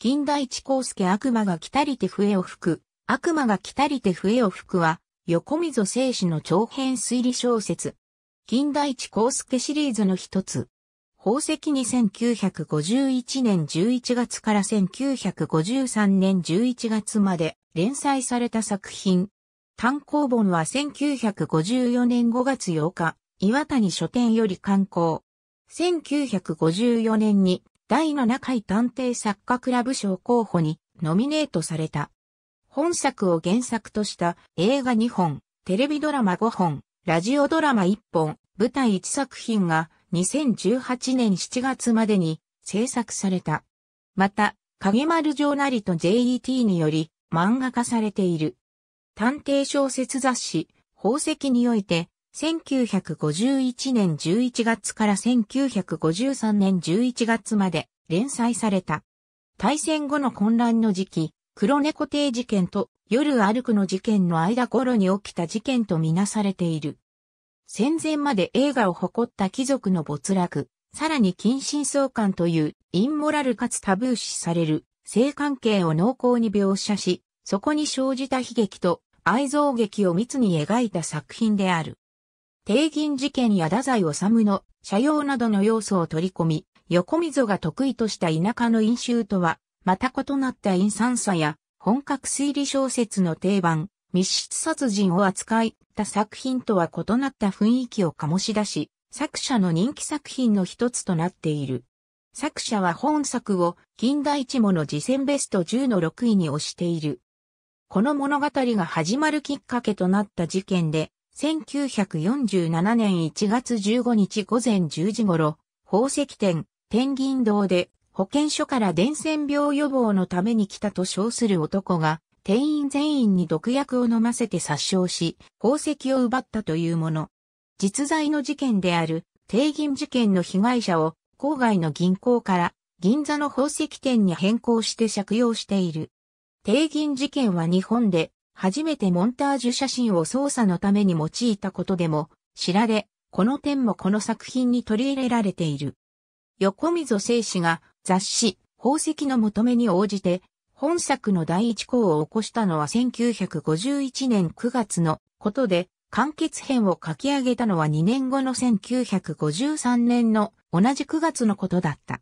近代地光介悪魔が来たりて笛を吹く、悪魔が来たりて笛を吹くは、横溝正史の長編推理小説。近代地光介シリーズの一つ。宝石に1951年11月から1953年11月まで連載された作品。単行本は1954年5月8日、岩谷書店より刊行。1954年に第7回探偵作家クラブ賞候補にノミネートされた。本作を原作とした映画2本、テレビドラマ5本、ラジオドラマ1本、舞台1作品が2018年7月までに制作された。また、影丸城なりと JET により漫画化されている。探偵小説雑誌、宝石において1951年11月から1953年11月まで連載された。大戦後の混乱の時期、黒猫帝事件と夜歩くの事件の間頃に起きた事件とみなされている。戦前まで映画を誇った貴族の没落、さらに近親相関というインモラルかつタブー視される性関係を濃厚に描写し、そこに生じた悲劇と愛憎劇を密に描いた作品である。帝銀事件や太宰治の社用などの要素を取り込み、横溝が得意とした田舎の飲酒とは、また異なった陰酸さや、本格推理小説の定番、密室殺人を扱いた作品とは異なった雰囲気を醸し出し、作者の人気作品の一つとなっている。作者は本作を近代一もの次戦ベスト10の6位に推している。この物語が始まるきっかけとなった事件で、1947年1月15日午前10時頃、宝石店、天銀堂で保健所から伝染病予防のために来たと称する男が、店員全員に毒薬を飲ませて殺傷し、宝石を奪ったというもの。実在の事件である、定銀事件の被害者を、郊外の銀行から銀座の宝石店に変更して借用している。定銀事件は日本で初めてモンタージュ写真を操作のために用いたことでも知られ、この点もこの作品に取り入れられている。横溝正史が雑誌、宝石の求めに応じて、本作の第一項を起こしたのは1951年9月のことで、完結編を書き上げたのは2年後の1953年の同じ9月のことだった。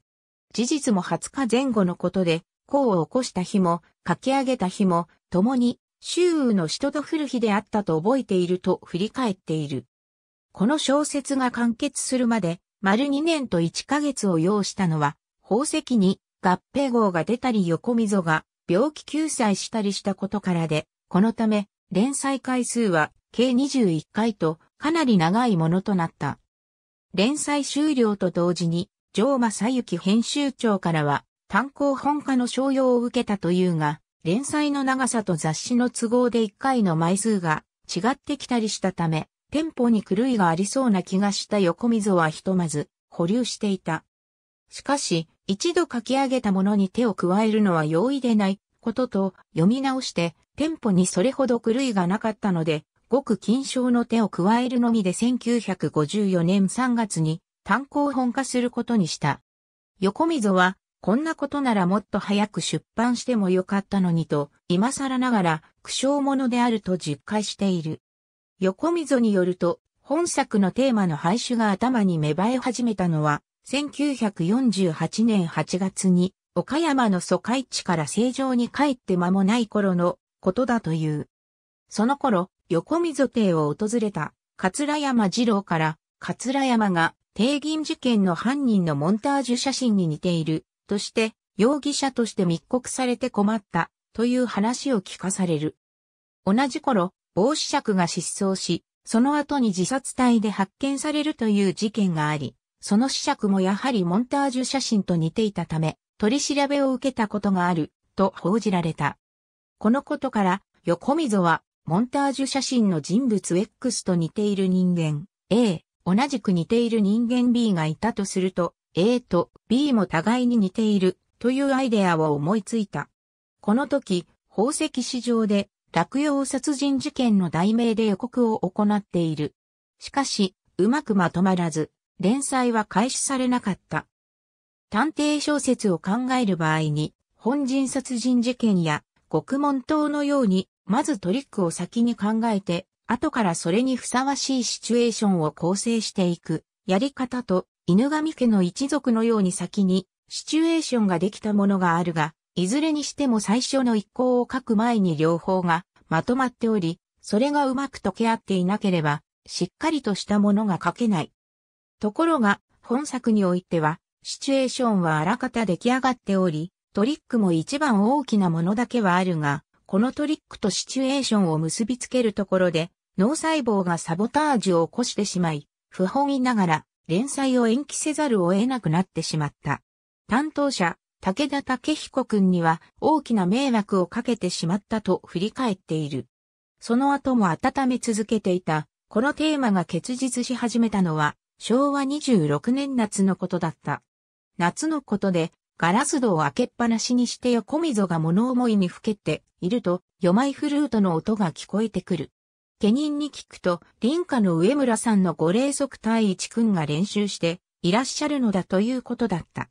事実も20日前後のことで、項を起こした日も書き上げた日も、共に周囲の首都と古日であったと覚えていると振り返っている。この小説が完結するまで、丸2年と1ヶ月を要したのは、宝石に合併号が出たり横溝が病気救済したりしたことからで、このため、連載回数は計21回とかなり長いものとなった。連載終了と同時に、城正幸編集長からは単行本家の商用を受けたというが、連載の長さと雑誌の都合で1回の枚数が違ってきたりしたため、店舗に狂いがありそうな気がした横溝はひとまず保留していた。しかし、一度書き上げたものに手を加えるのは容易でないことと読み直して店舗にそれほど狂いがなかったので、ごく金賞の手を加えるのみで1954年3月に単行本化することにした。横溝はこんなことならもっと早く出版してもよかったのにと、今更ながら苦笑者であると実感している。横溝によると、本作のテーマの廃止が頭に芽生え始めたのは、1948年8月に、岡山の疎開地から正常に帰って間もない頃のことだという。その頃、横溝邸を訪れた、桂山二郎から、桂山が、帝銀事件の犯人のモンタージュ写真に似ているとして容疑者として密告されて困ったという話を聞かされる。同じ頃、某子爵が失踪し、その後に自殺隊で発見されるという事件があり、その死者もやはりモンタージュ写真と似ていたため、取り調べを受けたことがある、と報じられた。このことから、横溝は、モンタージュ写真の人物 X と似ている人間 A、同じく似ている人間 B がいたとすると、A と B も互いに似ているというアイデアを思いついた。この時、宝石市場で落葉殺人事件の題名で予告を行っている。しかし、うまくまとまらず、連載は開始されなかった。探偵小説を考える場合に、本人殺人事件や獄門島のように、まずトリックを先に考えて、後からそれにふさわしいシチュエーションを構成していく、やり方と犬神家の一族のように先にシチュエーションができたものがあるが、いずれにしても最初の一行を書く前に両方がまとまっており、それがうまく溶け合っていなければ、しっかりとしたものが書けない。ところが、本作においては、シチュエーションはあらかた出来上がっており、トリックも一番大きなものだけはあるが、このトリックとシチュエーションを結びつけるところで、脳細胞がサボタージュを起こしてしまい、不本意ながら、連載を延期せざるを得なくなってしまった。担当者、武田武彦君には大きな迷惑をかけてしまったと振り返っている。その後も温め続けていた、このテーマが結実し始めたのは、昭和26年夏のことだった。夏のことで、ガラス戸を開けっぱなしにして横溝が物思いにふけていると、夜舞フルートの音が聞こえてくる。家人に聞くと、林家の上村さんのご霊則対一くんが練習していらっしゃるのだということだった。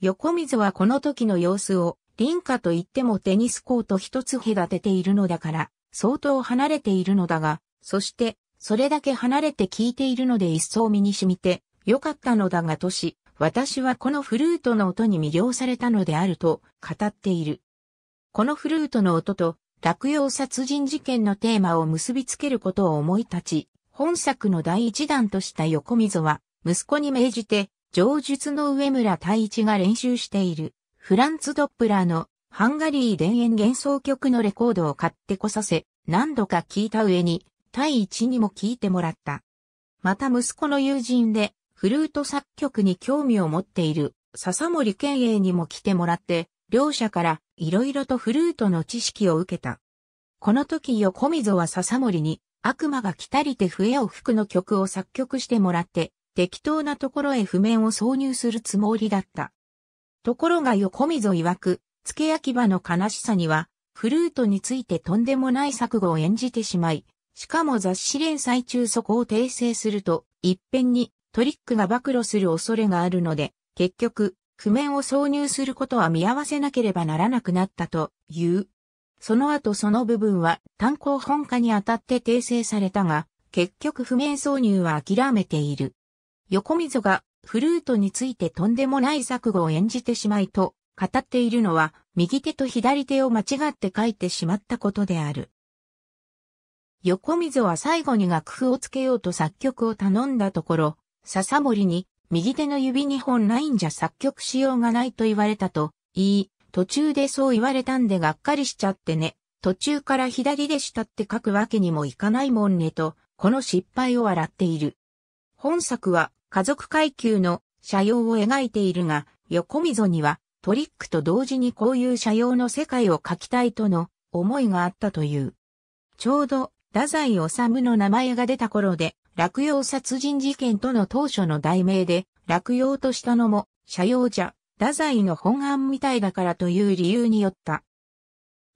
横水はこの時の様子を、林家といってもテニスコート一つ隔てているのだから、相当離れているのだが、そして、それだけ離れて聞いているので一層身に染みて、よかったのだがとし、私はこのフルートの音に魅了されたのであると語っている。このフルートの音と落葉殺人事件のテーマを結びつけることを思い立ち、本作の第一弾とした横溝は、息子に命じて、上述の上村太一が練習している、フランツ・ドップラーのハンガリー田園幻想曲のレコードを買ってこさせ、何度か聴いた上に、太一にも聴いてもらった。また息子の友人で、フルート作曲に興味を持っている、笹森健英にも来てもらって、両者からいろいろとフルートの知識を受けた。この時横溝は笹森に悪魔が来たりて笛を吹くの曲を作曲してもらって、適当なところへ譜面を挿入するつもりだった。ところが横溝曰く、付け焼き場の悲しさには、フルートについてとんでもない錯誤を演じてしまい、しかも雑誌連載中そこを訂正すると、一遍にトリックが暴露する恐れがあるので、結局、譜面を挿入することは見合わせなければならなくなったという。その後その部分は単行本化にあたって訂正されたが、結局譜面挿入は諦めている。横溝がフルートについてとんでもない錯誤を演じてしまいと語っているのは右手と左手を間違って書いてしまったことである。横溝は最後に楽譜をつけようと作曲を頼んだところ、笹森に右手の指2本ないんじゃ作曲しようがないと言われたといい、途中でそう言われたんでがっかりしちゃってね、途中から左でしたって書くわけにもいかないもんねと、この失敗を笑っている。本作は家族階級の社用を描いているが、横溝にはトリックと同時にこういう社用の世界を描きたいとの思いがあったという。ちょうど、太宰治の名前が出た頃で、落葉殺人事件との当初の題名で、落葉としたのも、社用じゃ、太宰の本案みたいだからという理由によった。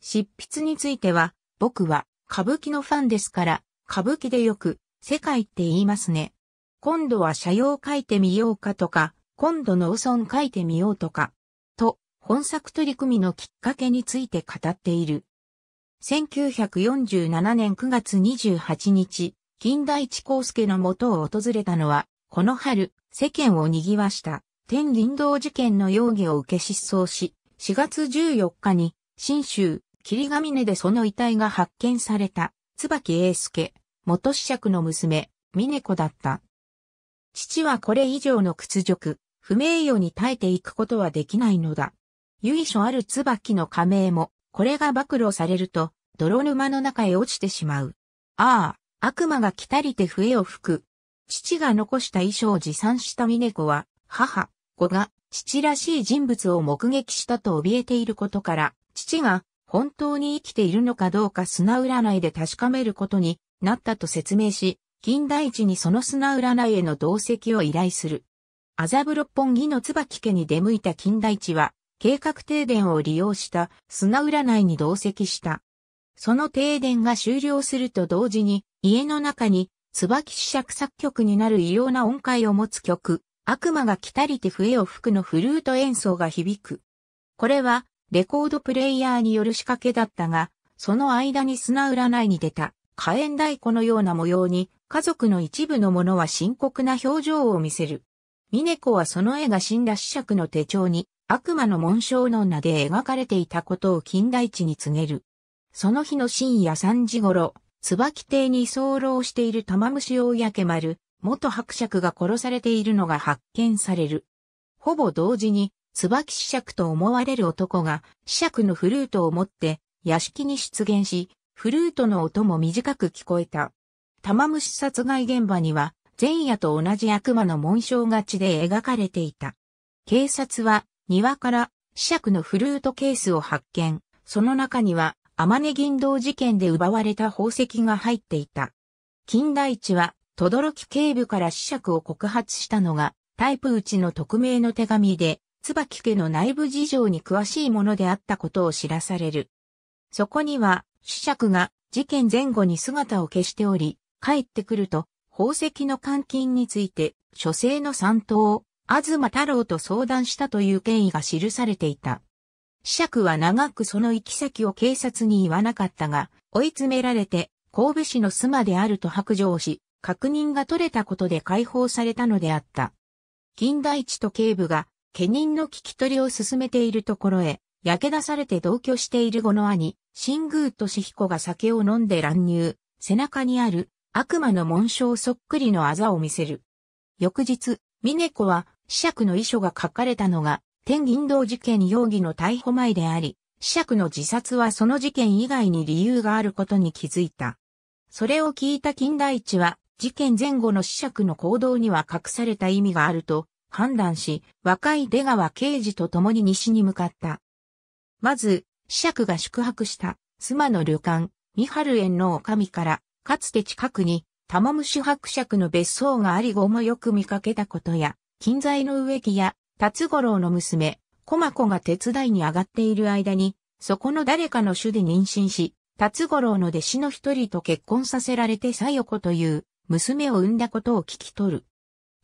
執筆については、僕は歌舞伎のファンですから、歌舞伎でよく、世界って言いますね。今度は社用書いてみようかとか、今度農村書いてみようとか、と、本作取り組みのきっかけについて語っている。1947年9月28日、金田一光介の元を訪れたのは、この春、世間を賑わした天林道事件の容疑を受け失踪し、4月14日に、新州、霧ヶ峰でその遺体が発見された、椿英介、元子爵の娘、峰子だった。父はこれ以上の屈辱、不名誉に耐えていくことはできないのだ。由緒ある椿の加盟も、これが暴露されると、泥沼の中へ落ちてしまう。ああ、悪魔が来たりて笛を吹く。父が残した衣装を持参した峰子は、母、子が、父らしい人物を目撃したと怯えていることから、父が本当に生きているのかどうか砂占いで確かめることになったと説明し、近代地にその砂占いへの同席を依頼する。麻布六本木の椿家に出向いた近代地は、計画停電を利用した砂占いに同席した。その停電が終了すると同時に、家の中に、椿子爵作曲になる異様な音階を持つ曲、悪魔が来たりて笛を吹くのフルート演奏が響く。これは、レコードプレイヤーによる仕掛けだったが、その間に砂占いに出た、火炎太鼓のような模様に、家族の一部の者は深刻な表情を見せる。峰子はその絵が死んだ死爵の手帳に、悪魔の紋章の名で描かれていたことを近代地に告げる。その日の深夜3時頃、椿邸に居候している玉虫大焼丸、元伯爵が殺されているのが発見される。ほぼ同時に、椿子爵と思われる男が、子爵のフルートを持って、屋敷に出現し、フルートの音も短く聞こえた。玉虫殺害現場には、前夜と同じ悪魔の紋章がちで描かれていた。警察は、庭から、子爵のフルートケースを発見。その中には、天根銀道事件で奪われた宝石が入っていた。金田一は、き警部から死者を告発したのが、タイプ内の匿名の手紙で、椿家の内部事情に詳しいものであったことを知らされる。そこには、死者が事件前後に姿を消しており、帰ってくると、宝石の監禁について、書生の三等を、東太郎と相談したという経緯が記されていた。爵は長くその行き先を警察に言わなかったが、追い詰められて、神戸市の須磨であると白状し、確認が取れたことで解放されたのであった。金田地と警部が、家人の聞き取りを進めているところへ、焼け出されて同居している後の兄、新宮俊彦が酒を飲んで乱入、背中にある悪魔の紋章そっくりのあざを見せる。翌日、峰子は、子爵の遺書が書かれたのが、天銀道事件容疑の逮捕前であり、死者の自殺はその事件以外に理由があることに気づいた。それを聞いた金田一は、事件前後の死者の行動には隠された意味があると判断し、若い出川刑事と共に西に向かった。まず、死者が宿泊した妻の旅館、三春園の女将から、かつて近くに、玉虫伯爵の別荘があり後もよく見かけたことや、近在の植木や達五郎の娘、駒子が手伝いに上がっている間に、そこの誰かの主で妊娠し、達五郎の弟子の一人と結婚させられて小夜子という娘を産んだことを聞き取る。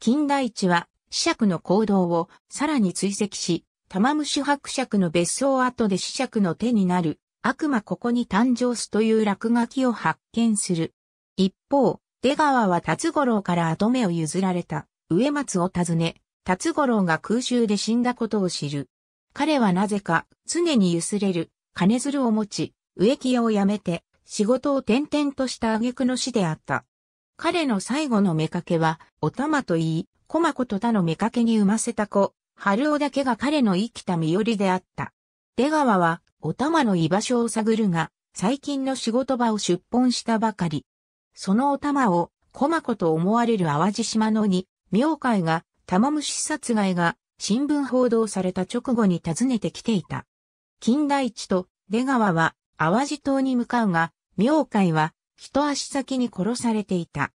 金代地は、子爵の行動をさらに追跡し、玉虫伯爵の別荘跡で子爵の手になる悪魔ここに誕生すという落書きを発見する。一方、出川は達五郎から跡目を譲られた植松を訪ね、達五郎が空襲で死んだことを知る。彼はなぜか常に揺すれる金鶴を持ち、植木屋を辞めて仕事を転々とした挙句の死であった。彼の最後の妾は、お玉といい、小子と他の妾に産ませた子、春尾だけが彼の生きた身寄りであった。出川は、お玉の居場所を探るが、最近の仕事場を出奔したばかり。そのお玉を、小子と思われる淡路島のに、明海が玉虫殺害が新聞報道された直後に訪ねてきていた。金代地と出川は淡路島に向かうが、明海は一足先に殺されていた。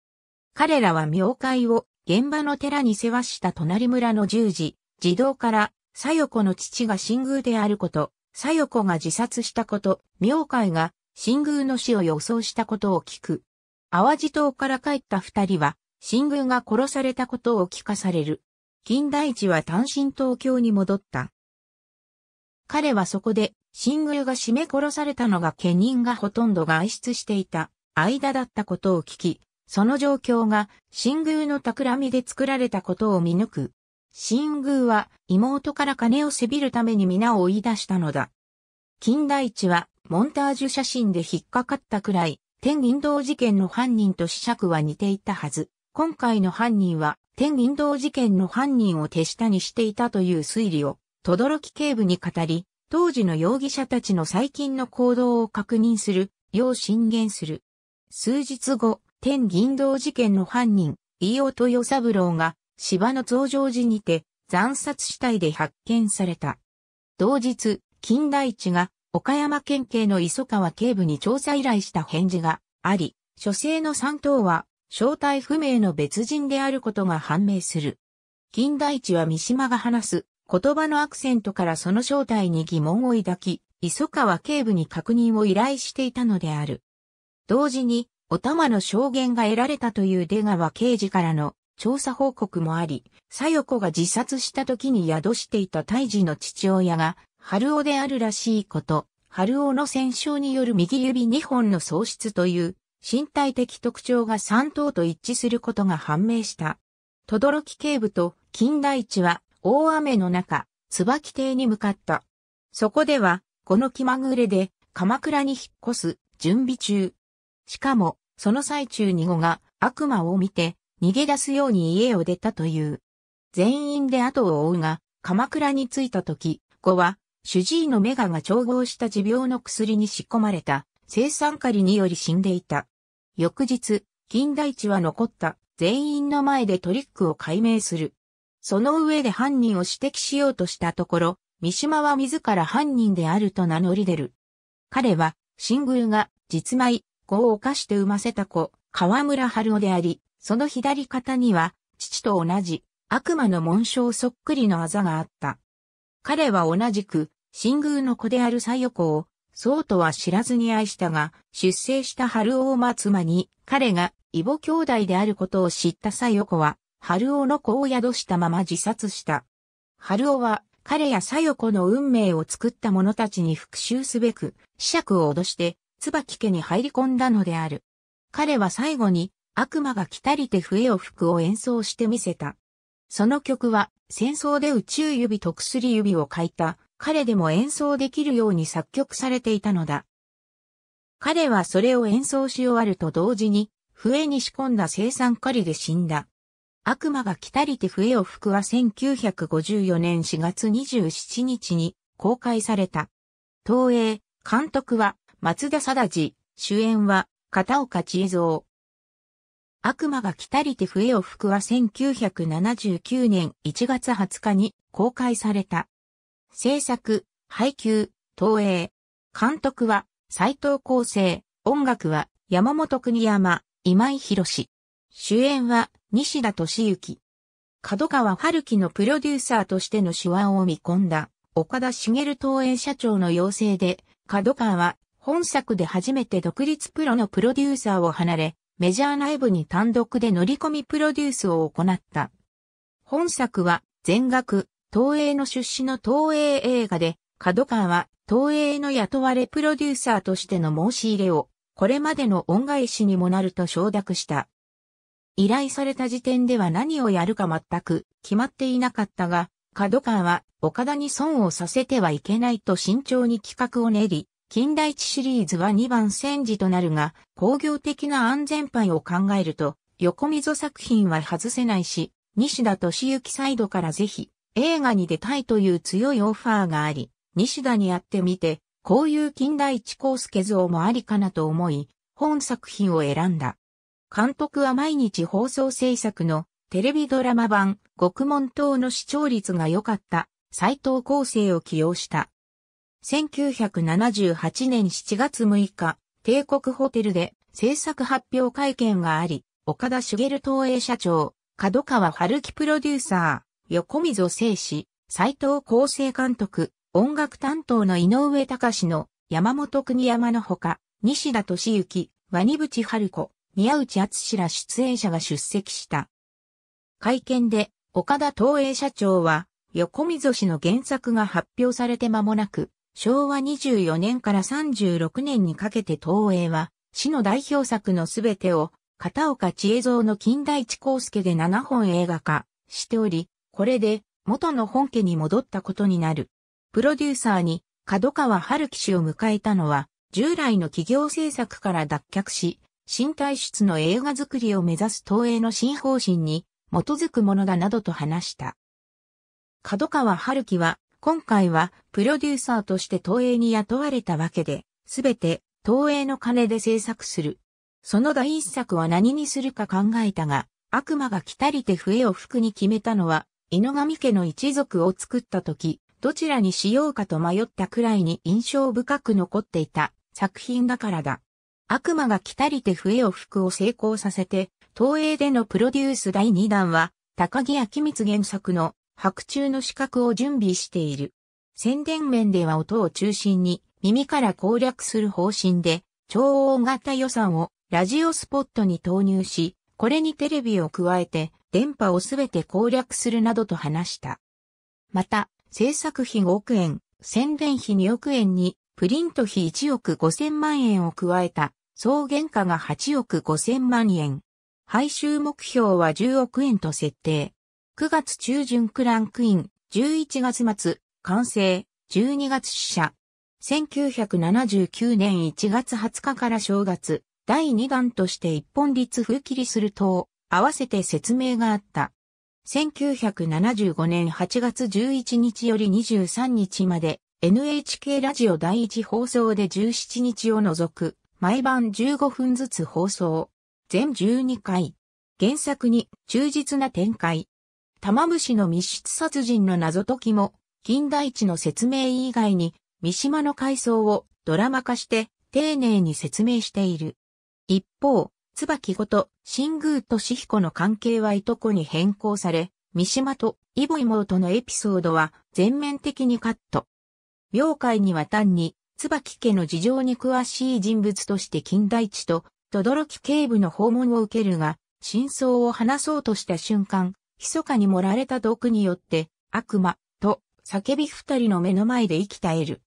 彼らは明海を現場の寺に世話した隣村の十字、児童から左横の父が新宮であること、左横が自殺したこと、明海が新宮の死を予想したことを聞く。淡路島から帰った二人は、新宮が殺されたことを聞かされる。金大地は単身東京に戻った。彼はそこで、新宮が締め殺されたのが家人がほとんど外出していた間だったことを聞き、その状況が新宮の企みで作られたことを見抜く。新宮は妹から金をせびるために皆を追い出したのだ。金大地はモンタージュ写真で引っかかったくらい、天銀道事件の犯人と死釈は似ていたはず。今回の犯人は、天銀道事件の犯人を手下にしていたという推理を、轟警部に語り、当時の容疑者たちの最近の行動を確認する、よう進言する。数日後、天銀道事件の犯人、飯尾豊三郎が、芝の増上寺にて、残殺死体で発見された。同日、金田一が、岡山県警の磯川警部に調査依頼した返事があり、書生の三等は正体不明の別人であることが判明する。金代地は三島が話す言葉のアクセントからその正体に疑問を抱き、磯川警部に確認を依頼していたのである。同時に、お玉の証言が得られたという出川刑事からの調査報告もあり、佐代子が自殺した時に宿していた胎児の父親が、春尾であるらしいこと、春尾の戦傷による右指2本の喪失という身体的特徴が3頭と一致することが判明した。轟警部と金代地は大雨の中、椿邸に向かった。そこでは、この気まぐれで鎌倉に引っ越す準備中。しかも、その最中に後が悪魔を見て逃げ出すように家を出たという。全員で後を追うが、鎌倉に着いた時、後は主治医のメガが調合した持病の薬に仕込まれた、生産カリにより死んでいた。翌日、金大地は残った全員の前でトリックを解明する。その上で犯人を指摘しようとしたところ、三島は自ら犯人であると名乗り出る。彼は、新宮が実米、子を犯して産ませた子、河村春夫であり、その左肩には、父と同じ、悪魔の紋章そっくりのあざがあった。彼は同じく、新宮の子である小横を、そうとは知らずに愛したが、出生した春尾を待つ間に、彼が異母兄弟であることを知った佐横は、春尾の子を宿したまま自殺した。春尾は、彼や佐横の運命を作った者たちに復讐すべく、死尺を脅して、椿家に入り込んだのである。彼は最後に、悪魔が来たりて笛を吹くを演奏してみせた。その曲は、戦争で宇宙指と薬指を書いた、彼でも演奏できるように作曲されていたのだ。彼はそれを演奏し終わると同時に、笛に仕込んだ生産狩りで死んだ。悪魔が来たりて笛を吹くは1954年4月27日に公開された。東映、監督は松田貞治、主演は片岡千恵蔵。悪魔が来たりて笛を吹くは1979年1月20日に公開された。制作、配給、投影。監督は斎藤厚生、音楽は山本国山、今井博士。主演は西田敏行。角川春樹のプロデューサーとしての手腕を見込んだ岡田茂投影社長の要請で、角川は本作で初めて独立プロのプロデューサーを離れ、メジャー内部に単独で乗り込みプロデュースを行った。本作は全額東映の出資の東映映画で、角川は東映の雇われプロデューサーとしての申し入れを、これまでの恩返しにもなると承諾した。依頼された時点では何をやるか全く決まっていなかったが、角川は岡田に損をさせてはいけないと慎重に企画を練り、近代地シリーズは2番戦時となるが、工業的な安全牌を考えると、横溝作品は外せないし、西田敏行サイドからぜひ映画に出たいという強いオファーがあり、西田に会ってみて、こういう近代一光介像もありかなと思い、本作品を選んだ。監督は毎日放送制作のテレビドラマ版極門島の視聴率が良かった斎藤厚生を起用した。1978年7月6日、帝国ホテルで制作発表会見があり、岡田茂東映社長、角川春樹プロデューサー、横溝正史、斎藤厚生監督、音楽担当の井上隆の山本国山のほか、西田敏行、ワニブチ春子、宮内敦ら出演者が出席した。会見で、岡田東映社長は、横溝氏の原作が発表されて間もなく、昭和24年から36年にかけて東映は、市の代表作のすべてを、片岡千恵蔵の金代一光介で7本映画化しており、これで元の本家に戻ったことになる。プロデューサーに角川春樹氏を迎えたのは、従来の企業政策から脱却し、新体質の映画作りを目指す東映の新方針に基づくものだなどと話した。角川春樹は、今回はプロデューサーとして東映に雇われたわけで、すべて東映の金で制作する。その第一作は何にするか考えたが、悪魔が来たりて笛を吹くに決めたのは、犬神家の一族を作った時、どちらにしようかと迷ったくらいに印象深く残っていた作品だからだ。悪魔が来たりて笛を吹くを成功させて、東映でのプロデュース第2弾は、高木明光原作の白昼の資格を準備している。宣伝面では音を中心に耳から攻略する方針で、超大型予算をラジオスポットに投入し、これにテレビを加えて電波をすべて攻略するなどと話した。また、制作費5億円、宣伝費2億円に、プリント費1億5千万円を加えた、総原価が8億5千万円。配収目標は10億円と設定。9月中旬クランクイン、11月末、完成、12月試写。1979年1月20日から正月、第2弾として一本立封切りすると、合わせて説明があった。1975年8月11日より23日まで NHK ラジオ第一放送で17日を除く毎晩15分ずつ放送。全12回。原作に忠実な展開。玉虫の密室殺人の謎解きも近代地の説明以外に三島の階層をドラマ化して丁寧に説明している。一方、椿ごと新宮と志彦の関係はいとこに変更され、三島とイボ妹のエピソードは全面的にカット。妖怪には単に、椿家の事情に詳しい人物として近代地と、轟警部の訪問を受けるが、真相を話そうとした瞬間、密かに盛られた毒によって、悪魔、と、叫び二人の目の前で生き絶える。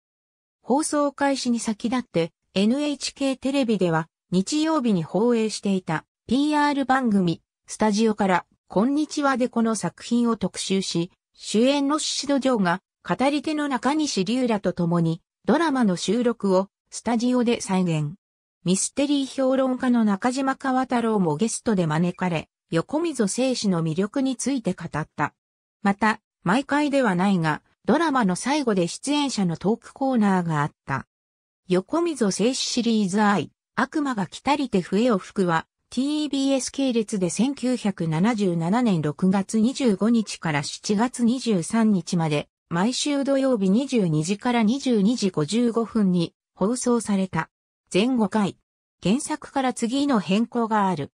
放送開始に先立って、NHK テレビでは、日曜日に放映していた PR 番組、スタジオから、こんにちはでこの作品を特集し、主演のシドジョーが、語り手の中西龍らと共に、ドラマの収録を、スタジオで再現。ミステリー評論家の中島川太郎もゲストで招かれ、横溝正史の魅力について語った。また、毎回ではないが、ドラマの最後で出演者のトークコーナーがあった。横溝正史シリーズ愛。悪魔が来たりて笛を吹くは、TBS 系列で1977年6月25日から7月23日まで、毎週土曜日22時から22時55分に放送された。前後回。原作から次の変更がある。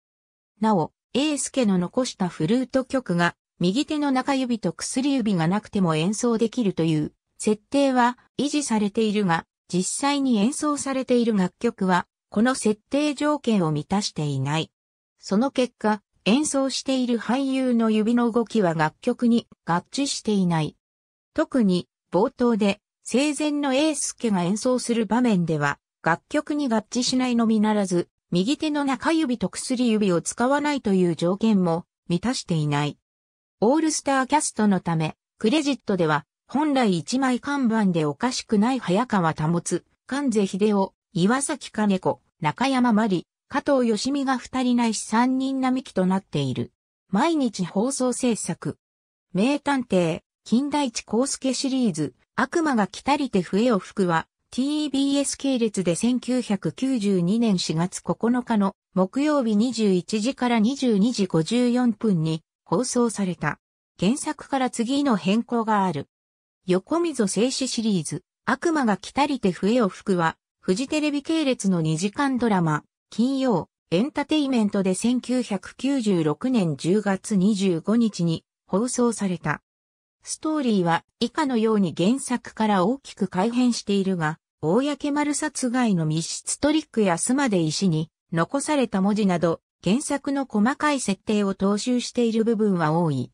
なお、エースケの残したフルート曲が、右手の中指と薬指がなくても演奏できるという、設定は維持されているが、実際に演奏されている楽曲はこの設定条件を満たしていない。その結果、演奏している俳優の指の動きは楽曲に合致していない。特に冒頭で生前のエースケが演奏する場面では楽曲に合致しないのみならず、右手の中指と薬指を使わないという条件も満たしていない。オールスターキャストのため、クレジットでは本来一枚看板でおかしくない早川保つ、関瀬秀夫、岩崎金子、中山真里、加藤義美が二人ないし三人並木となっている。毎日放送制作。名探偵、金代地康介シリーズ、悪魔が来たりて笛を吹くは、TBS 系列で1992年4月9日の木曜日21時から22時54分に放送された。原作から次の変更がある。横溝静止シリーズ、悪魔が来たりて笛を吹くは、フジテレビ系列の2時間ドラマ、金曜、エンタテイメントで1996年10月25日に放送された。ストーリーは以下のように原作から大きく改変しているが、大焼丸殺害の密室トリックや須まで石に残された文字など、原作の細かい設定を踏襲している部分は多い。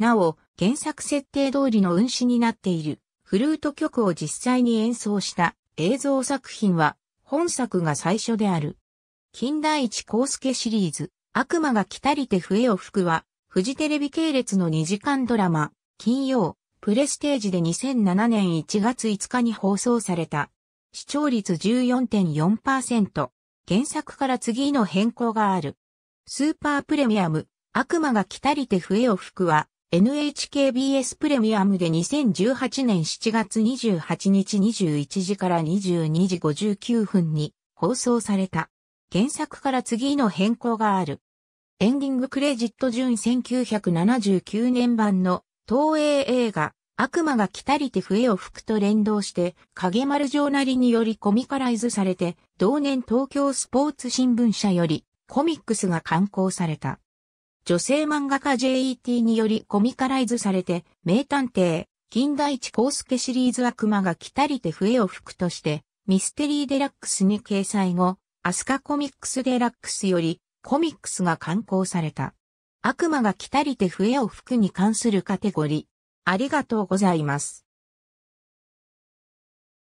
なお、原作設定通りの運指になっている、フルート曲を実際に演奏した映像作品は本作が最初である。近代一光介シリーズ、悪魔が来たりて笛を吹くは、フジテレビ系列の2時間ドラマ、金曜、プレステージで2007年1月5日に放送された。視聴率14.4%。原作から次の変更がある。スーパープレミアム、悪魔が来たりて笛を吹くは、NHKBS プレミアムで2018年7月28日21時から22時59分に放送された。原作から次の変更がある。エンディングクレジット順1979年版の東映映画悪魔が来たりて笛を吹くと連動して影丸城なりによりコミカライズされて同年東京スポーツ新聞社よりコミックスが刊行された。女性漫画家 JET によりコミカライズされて、名探偵、金大地康介シリーズ悪魔が来たりて笛を吹くとして、ミステリーデラックスに掲載後、アスカコミックスデラックスより、コミックスが刊行された。悪魔が来たりて笛を吹くに関するカテゴリー。ありがとうございます。